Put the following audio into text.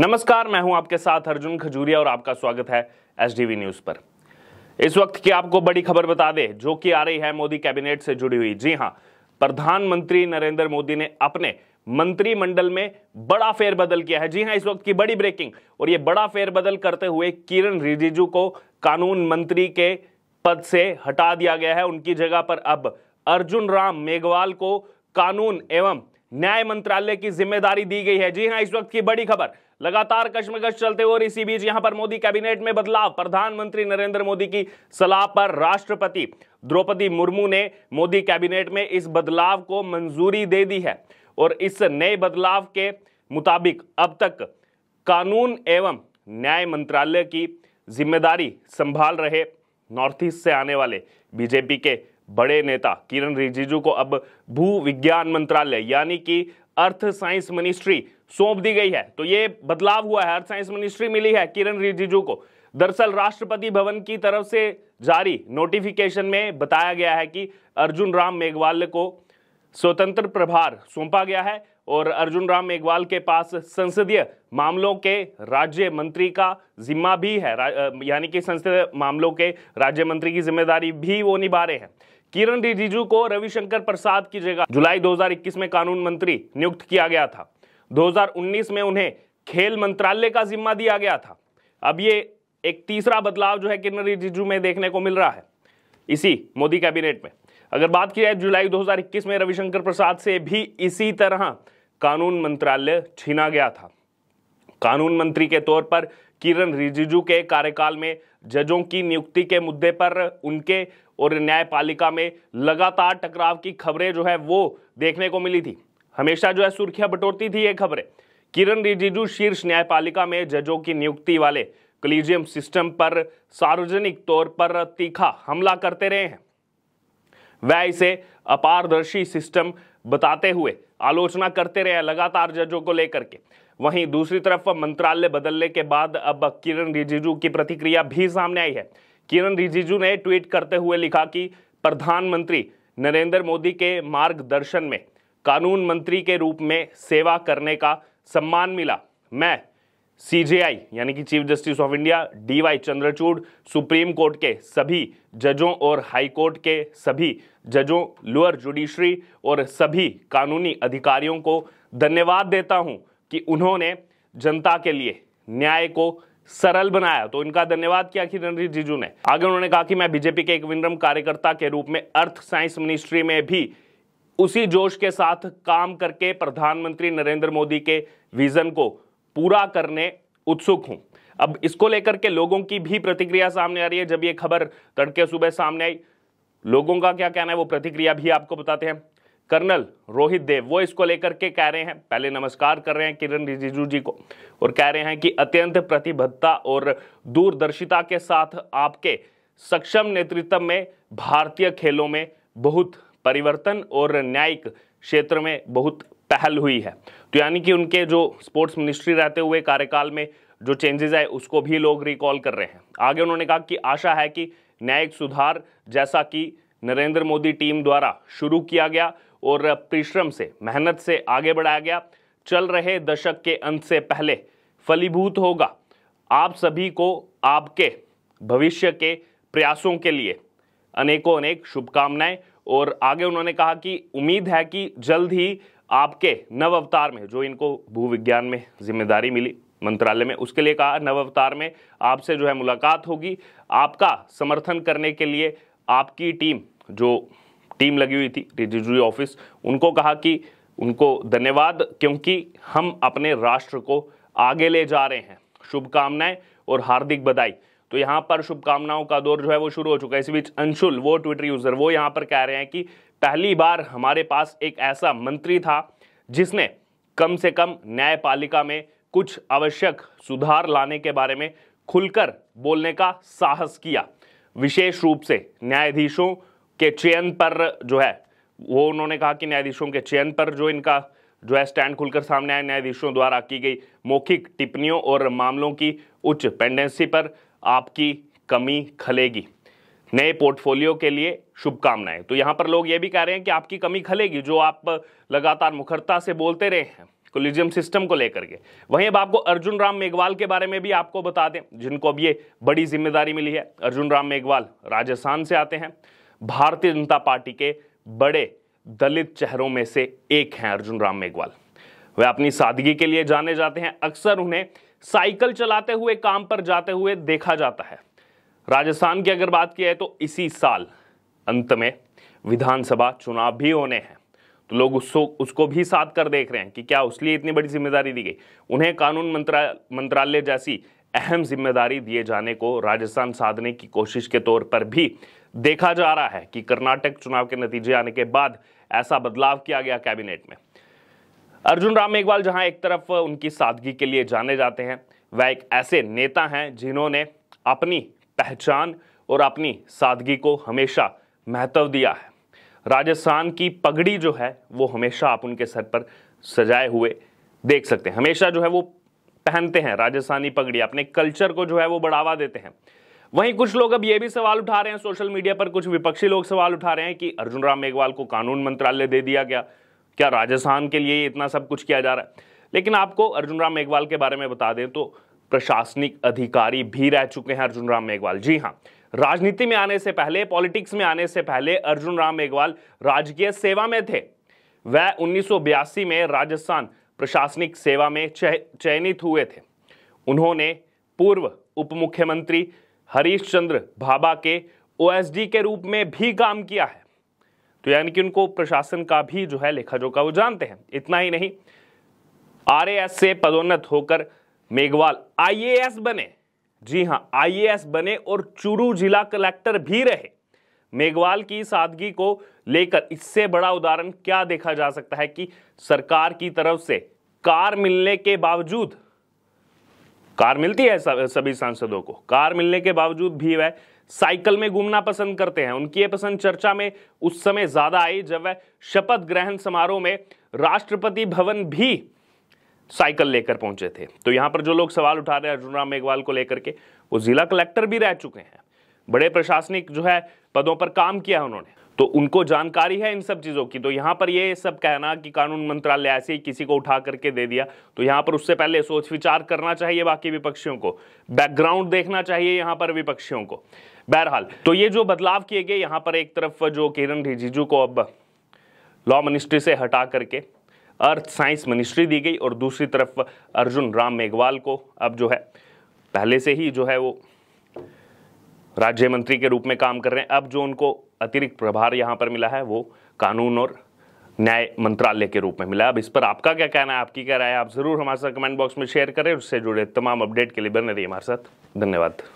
नमस्कार मैं हूं आपके साथ अर्जुन खजूरिया और आपका स्वागत है एस न्यूज पर इस वक्त की आपको बड़ी खबर बता दे जो कि आ रही है मोदी कैबिनेट से जुड़ी हुई जी हां प्रधानमंत्री नरेंद्र मोदी ने अपने मंत्रिमंडल में बड़ा फेरबदल किया है जी हां इस वक्त की बड़ी ब्रेकिंग और ये बड़ा फेरबदल करते हुए किरण रिजिजू को कानून मंत्री के पद से हटा दिया गया है उनकी जगह पर अब अर्जुन राम मेघवाल को कानून एवं न्याय मंत्रालय की जिम्मेदारी दी गई है जी हां इस वक्त की बड़ी खबर लगातार कश्मकश चलते और इसी बीच यहां पर मोदी कैबिनेट में बदलाव प्रधानमंत्री नरेंद्र मोदी की सलाह पर राष्ट्रपति द्रौपदी मुर्मू ने मोदी कैबिनेट में इस बदलाव को मंजूरी दे दी है और इस नए बदलाव के मुताबिक अब तक कानून एवं न्याय मंत्रालय की जिम्मेदारी संभाल रहे नॉर्थ ईस्ट से आने वाले बीजेपी के बड़े नेता किरण रिजिजू को अब भू विज्ञान मंत्रालय यानी कि अर्थ साइंस मिनिस्ट्री सौंप दी गई है तो ये बदलाव हुआ है अर्थ साइंस मिनिस्ट्री मिली है किरण रिजिजू को दरअसल राष्ट्रपति भवन की तरफ से जारी नोटिफिकेशन में बताया गया है कि अर्जुन राम मेघवाल को स्वतंत्र प्रभार सौंपा गया है और अर्जुन राम मेघवाल के पास संसदीय मामलों के राज्य मंत्री का जिम्मा भी है यानी कि संसदीय मामलों के राज्य मंत्री की जिम्मेदारी भी वो निभा रहे हैं किरण रिजिजू को रविशंकर प्रसाद की जगह जुलाई 2021 में कानून मंत्री नियुक्त किया गया था 2019 में उन्हें खेल मंत्रालय का जिम्मा दिया गया था अब ये एक तीसरा बदलाव जो है किरण रिजिजू में देखने को मिल रहा है इसी मोदी कैबिनेट में अगर बात की जाए जुलाई 2021 में रविशंकर प्रसाद से भी इसी तरह कानून मंत्रालय छीना गया था कानून मंत्री के तौर पर किरण रिजिजू के कार्यकाल में जजों की नियुक्ति के मुद्दे पर उनके और न्यायपालिका में लगातार टकराव की खबरें जो है वो देखने को मिली थी हमेशा जो है सुर्खियां बटोरती थी ये खबरें किरण रिजिजू शीर्ष न्यायपालिका में जजों की नियुक्ति वाले कलीजियम सिस्टम पर सार्वजनिक तौर पर तीखा हमला करते रहे हैं वह इसे अपारदर्शी सिस्टम बताते हुए आलोचना करते रहे लगातार जजों को लेकर के वहीं दूसरी तरफ मंत्रालय बदलने के बाद अब किरण रिजिजू की प्रतिक्रिया भी सामने आई है किरण रिजिजू ने ट्वीट करते हुए लिखा कि प्रधानमंत्री नरेंद्र मोदी के मार्गदर्शन में कानून मंत्री के रूप में सेवा करने का सम्मान मिला मैं सीजेआई यानी कि chief justice of India DY Chandrachud supreme court के सभी जजों और हाई कोर्ट के सभी जजों लोअर जुडिशरी और सभी कानूनी अधिकारियों को धन्यवाद देता हूं कि उन्होंने जनता के लिए न्याय को सरल बनाया तो इनका धन्यवाद किया कि रणजीत जीजू ने आगे उन्होंने कहा कि मैं बीजेपी के एक विनम्र कार्यकर्ता के रूप में अर्थ साइंस मिनिस्ट्री में भी उसी जोश के साथ काम करके प्रधानमंत्री नरेंद्र मोदी के विजन को पूरा करने उत्सुक हूं अब इसको लेकर के लोगों की भी प्रतिक्रिया सामने आ रही है जब ये खबर तड़के सुबह सामने आई लोगों का क्या कहना है वो प्रतिक्रिया भी आपको बताते हैं कर्नल रोहित देव वो इसको लेकर के कह रहे हैं पहले नमस्कार कर रहे हैं किरण रिजिजू जी को और कह रहे हैं कि अत्यंत प्रतिबद्धता और दूरदर्शिता के साथ आपके सक्षम नेतृत्व में भारतीय खेलों में बहुत परिवर्तन और न्यायिक क्षेत्र में बहुत पहल हुई है तो यानी कि उनके जो स्पोर्ट्स मिनिस्ट्री रहते हुए कार्यकाल में जो चेंजेस आए उसको भी लोग रिकॉल कर रहे हैं आगे उन्होंने कहा कि आशा है कि न्यायिक सुधार जैसा कि नरेंद्र मोदी टीम द्वारा शुरू किया गया और परिश्रम से मेहनत से आगे बढ़ाया गया चल रहे दशक के अंत से पहले फलीभूत होगा आप सभी को आपके भविष्य के प्रयासों के लिए अनेकों अनेक शुभकामनाएं और आगे उन्होंने कहा कि उम्मीद है कि जल्द ही आपके नव अवतार में जो इनको भूविज्ञान में जिम्मेदारी मिली मंत्रालय में उसके लिए कहा नव अवतार में आपसे जो है मुलाकात होगी आपका समर्थन करने के लिए आपकी टीम जो टीम लगी हुई थी रिजिजू ऑफिस उनको कहा कि उनको धन्यवाद क्योंकि हम अपने राष्ट्र को आगे ले जा रहे हैं शुभकामनाएं और हार्दिक बधाई तो यहां पर शुभकामनाओं का दौर जो है वो शुरू हो चुका है इस बीच अंशुल वो ट्विटर यूज़र वो यहां पर कह रहे हैं कि पहली बार हमारे पास एक ऐसा मंत्री था जिसने कम से कम न्यायपालिका में कुछ आवश्यक सुधार लाने के बारे में खुलकर बोलने का साहस किया विशेष रूप से न्यायाधीशों के चयन पर जो है वो उन्होंने कहा कि न्यायाधीशों के चयन पर जो इनका जो है स्टैंड खुलकर सामने आया न्यायाधीशों द्वारा की गई मौखिक टिप्पणियों और मामलों की उच्च पेंडेंसी पर आपकी कमी खलेगी नए पोर्टफोलियो के लिए शुभकामनाएं तो यहां पर लोग ये भी कह रहे हैं कि आपकी कमी खलेगी जो आप लगातार मुखरता से बोलते रहे हैं कोलिजियम सिस्टम को लेकर के वहीं अब आपको अर्जुन राम मेघवाल के बारे में भी आपको बता दें जिनको अब ये बड़ी जिम्मेदारी मिली है अर्जुन राम मेघवाल राजस्थान से आते हैं भारतीय जनता पार्टी के बड़े दलित चेहरों में से एक हैं अर्जुन राम मेघवाल वह अपनी सादगी के लिए जाने जाते हैं अक्सर उन्हें साइकिल चलाते हुए काम पर जाते हुए देखा जाता है राजस्थान की अगर बात की जाए तो इसी साल अंत में विधानसभा चुनाव भी होने हैं तो लोग उसको उसको भी साथ कर देख रहे हैं कि क्या उसलिए इतनी बड़ी जिम्मेदारी दी गई उन्हें कानून मंत्रा मंत्रालय जैसी अहम जिम्मेदारी दिए जाने को राजस्थान साधने की कोशिश के तौर पर भी देखा जा रहा है कि कर्नाटक चुनाव के नतीजे आने के बाद ऐसा बदलाव किया गया कैबिनेट में अर्जुन राम मेघवाल जहां एक तरफ उनकी सादगी के लिए जाने जाते हैं वह एक ऐसे नेता हैं जिन्होंने अपनी पहचान और अपनी सादगी को हमेशा महत्व दिया है राजस्थान की पगड़ी जो है वो हमेशा आप उनके सर पर सजाए हुए देख सकते हैं हमेशा जो है वो पहनते हैं राजस्थानी पगड़ी अपने कल्चर को जो है वो बढ़ावा देते हैं वहीं कुछ लोग अब ये भी सवाल उठा रहे हैं सोशल मीडिया पर कुछ विपक्षी लोग सवाल उठा रहे हैं कि अर्जुन राम मेघवाल को कानून मंत्रालय दे दिया गया क्या राजस्थान के लिए इतना सब कुछ किया जा रहा है लेकिन आपको अर्जुन राम मेघवाल के बारे में बता दें तो प्रशासनिक अधिकारी भी रह चुके हैं अर्जुन राम मेघवाल जी हाँ राजनीति में आने से पहले पॉलिटिक्स में आने से पहले अर्जुन राम मेघवाल राजकीय सेवा में थे वह उन्नीस में राजस्थान प्रशासनिक सेवा में चय चयनित हुए थे उन्होंने पूर्व उप मुख्यमंत्री हरीश चंद्र भाभा के ओएसडी के रूप में भी काम किया है तो यानी कि उनको प्रशासन का भी जो है लेखा जोखा वो जानते हैं इतना ही नहीं आर से पदोन्नत होकर मेघवाल आई बने जी हाँ आई बने और चूरू जिला कलेक्टर भी रहे मेघवाल की सादगी को लेकर इससे बड़ा उदाहरण क्या देखा जा सकता है कि सरकार की तरफ से कार मिलने के बावजूद कार मिलती है सब, सभी सांसदों को कार मिलने के बावजूद भी वह साइकिल में घूमना पसंद करते हैं उनकी ये पसंद चर्चा में उस समय ज्यादा आई जब वह शपथ ग्रहण समारोह में राष्ट्रपति भवन भी साइकिल लेकर पहुंचे थे तो यहां पर जो लोग सवाल उठा रहे हैं अर्जुन राम मेघवाल को लेकर के वो जिला कलेक्टर भी रह चुके हैं बड़े प्रशासनिक जो है पदों पर काम किया है उन्होंने तो उनको जानकारी है इन सब चीज़ों की तो यहाँ पर ये सब कहना कि कानून मंत्रालय ऐसे ही किसी को उठा करके दे दिया तो यहाँ पर उससे पहले सोच विचार करना चाहिए बाकी विपक्षियों को बैकग्राउंड देखना चाहिए यहाँ पर विपक्षियों को बहरहाल तो ये जो बदलाव किए गए यहाँ पर एक तरफ जो किरण रिजिजू को अब लॉ मिनिस्ट्री से हटा करके अर्थ साइंस मिनिस्ट्री दी गई और दूसरी तरफ अर्जुन राम मेघवाल को अब जो है पहले से ही जो है वो राज्य मंत्री के रूप में काम कर रहे हैं अब जो उनको अतिरिक्त प्रभार यहाँ पर मिला है वो कानून और न्याय मंत्रालय के रूप में मिला अब इस पर आपका क्या कहना है आपकी क्या राय आप जरूर हमारे साथ कमेंट बॉक्स में शेयर करें उससे जुड़े तमाम अपडेट के लिए बने रहिए हमारे साथ धन्यवाद